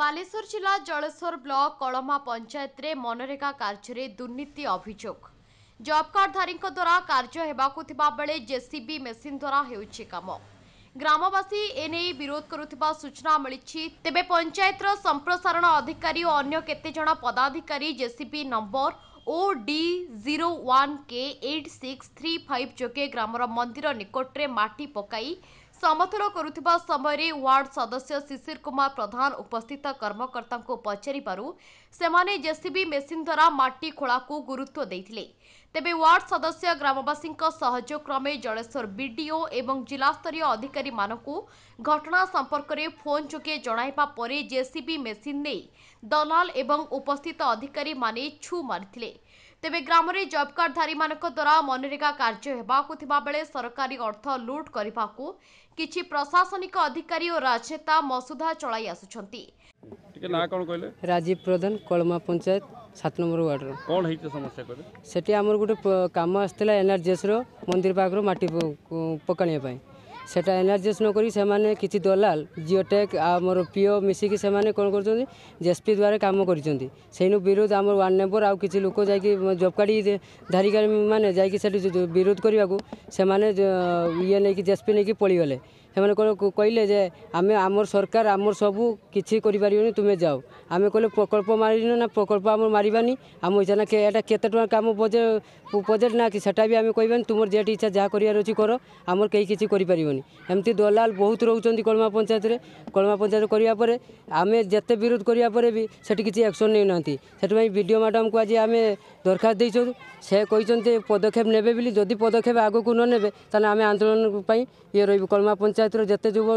ବାଲେଶ୍ୱର ଜିଲ୍ଲା ଜଳେଶ୍ୱର ବ୍ଲକ କଳମା ପଞ୍ଚାୟତରେ ମନରେଗା କାର୍ଯ୍ୟରେ ଦୁର୍ନୀତି ଅଭିଯୋଗ ଜବ୍ କାର୍ଡଧାରୀଙ୍କ ଦ୍ୱାରା କାର୍ଯ୍ୟ ହେବାକୁ ଥିବା ବେଳେ ଜେସିବି ମେସିନ୍ ଦ୍ୱାରା ହେଉଛି କାମ ଗ୍ରାମବାସୀ ଏନେଇ ବିରୋଧ କରୁଥିବା ସୂଚନା ମିଳିଛି ତେବେ ପଞ୍ଚାୟତର ସମ୍ପ୍ରସାରଣ ଅଧିକାରୀ ଓ ଅନ୍ୟ କେତେଜଣ ପଦାଧିକାରୀ JCB number O D zero one K eight six three five ଯୋଗେ ଗ୍ରାମର ମନ୍ଦିର ନିକଟରେ ମାଟି ପକାଇ सदस्य शिशिर कुमार प्रधान उपस्थित कर्मकर्ता पचार जेसिबि मेसिनद्वारा माटि खोलाको गुरुत्व सदस्य ग्रामवासीको सहयोग क्रमे ज्वर विडिओ एरी अधिकारिन् घटना सम्पर्क फोन जो जेसीबी जेसि मेसिन दलाल उपस्थित अधिकै छु मरि ତେବେ ଗ୍ରାମରେ ଜବ୍ କାର୍ଡଧାରୀମାନଙ୍କ ଦ୍ୱାରା ମନରେଗା କାର୍ଯ୍ୟ ହେବାକୁ ଥିବାବେଳେ ସରକାରୀ ଅର୍ଥ ଲୁଟ୍ କରିବାକୁ କିଛି ପ୍ରଶାସନିକ ଅଧିକାରୀ ଓ ରାଜନେତା ମସୁଧା ଚଳାଇ ଆସୁଛନ୍ତି ରାଜୀବ ପ୍ରଧାନ କଳମା ପଞ୍ଚାୟତ ସାତ ନମ୍ବର ୱାର୍ଡର କ'ଣ ହେଇଛି ସମସ୍ୟା କହିଲେ ସେଠି ଆମର ଗୋଟେ କାମ ଆସିଥିଲା ଏନ୍ଆର୍ଜିଏସ୍ର ମନ୍ଦିର ପାଖରୁ ମାଟି ପକାଣିବା ପାଇଁ সেটা ଏନାର୍ଜାଇଜ୍ ନକରି ସେମାନେ କିଛି ଦଲାଲ ଜିଓଟେକ୍ ଆମର ପିଓ ମିଶିକି ସେମାନେ କ'ଣ କରୁଛନ୍ତି ଜେଏସ୍ପି ଦ୍ୱାରା କାମ କରିଛନ୍ତି ସେଇନୁ ବିରୋଧ ଆମର ୱାର୍ଡ଼ ମେମ୍ବର ଆଉ କିଛି ଲୋକ ଯାଇକି ଜବ୍ କାର୍ଡ଼ ଧାରିକାରୀ ମାନେ ଯାଇକି ସେଠି ବିରୋଧ କରିବାକୁ ସେମାନେ ଇଏ ନେଇକି ଜେଏସ୍ପି ନେଇକି ପଳିଗଲେ ସେମାନେ କହିଲେ ଯେ ଆମେ ଆମର ସରକାର ଆମର ସବୁ କିଛି କରିପାରିବନି ତୁମେ ଯାଅ ଆମେ କହିଲେ ପ୍ରକଳ୍ପ ମାରିନୁ ନା ପ୍ରକଳ୍ପ ଆମର ମାରିବାନି ଆମ ଇଚ୍ଛା ନା ଏଇଟା କେତେ ଟଙ୍କା କାମ ବଜେଟ୍ ନା କି ସେଟା ବି ଆମେ କହିବାନି ତୁମର ଯେଠି ଇଚ୍ଛା ଯାହା କରିବାର ଅଛି କର ଆମର କେହି କିଛି କରିପାରିବନି ଏମିତି ଦଲାଲ ବହୁତ ରହୁଛନ୍ତି କଳମା ପଞ୍ଚାୟତରେ କଳମା ପଞ୍ଚାୟତ କରିବା ପରେ ଆମେ ଯେତେ ବିରୋଧ କରିବା ପରେ ବି ସେଠି କିଛି ଆକ୍ସନ୍ ନେଉନାହାନ୍ତି ସେଥିପାଇଁ ବି ଡି ଓ ମ୍ୟାଡ଼ାମକୁ ଆଜି ଆମେ ଦରଖାସ୍ତ ଦେଇଛୁ ସେ କହିଛନ୍ତି ପଦକ୍ଷେପ ନେବେ ବୋଲି ଯଦି ପଦକ୍ଷେପ ଆଗକୁ ନ ନେବେ ତାହେଲେ ଆମେ ଆନ୍ଦୋଳନ ପାଇଁ ଇଏ ରହିବୁ କଳମା ପଞ୍ଚାୟତ ପଞ୍ଚାୟତର ଯେତେ ଯୁବ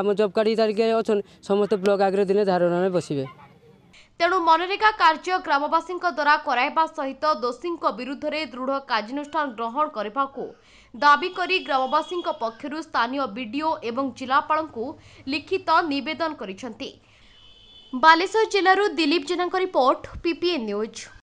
ଆମ ଜବ୍ କାର୍ଡ଼ ହିତାଧିକାରୀ ଅଛନ୍ତି ସମସ୍ତେ ବ୍ଲକ୍ ଆଗରେ ଦିନେ ଧାରଣାରେ ବସିବେ ତେଣୁ ମନରେଗା କାର୍ଯ୍ୟ ଗ୍ରାମବାସୀଙ୍କ ଦ୍ୱାରା କରାଇବା ସହିତ ଦୋଷୀଙ୍କ ବିରୁଦ୍ଧରେ ଦୃଢ଼ କାର୍ଯ୍ୟାନୁଷ୍ଠାନ ଗ୍ରହଣ କରିବାକୁ ଦାବି କରି ଗ୍ରାମବାସୀଙ୍କ ପକ୍ଷରୁ ସ୍ଥାନୀୟ ବିଡିଓ ଏବଂ ଜିଲ୍ଲାପାଳଙ୍କୁ ଲିଖିତ ନିବେଦନ କରିଛନ୍ତି ବାଲେଶ୍ୱର ଜିଲ୍ଲାରୁ ଦିଲ୍ଲୀପ ଜେନାଙ୍କ ରିପୋର୍ଟ ପିପିଏ ନ୍ୟୁଜ୍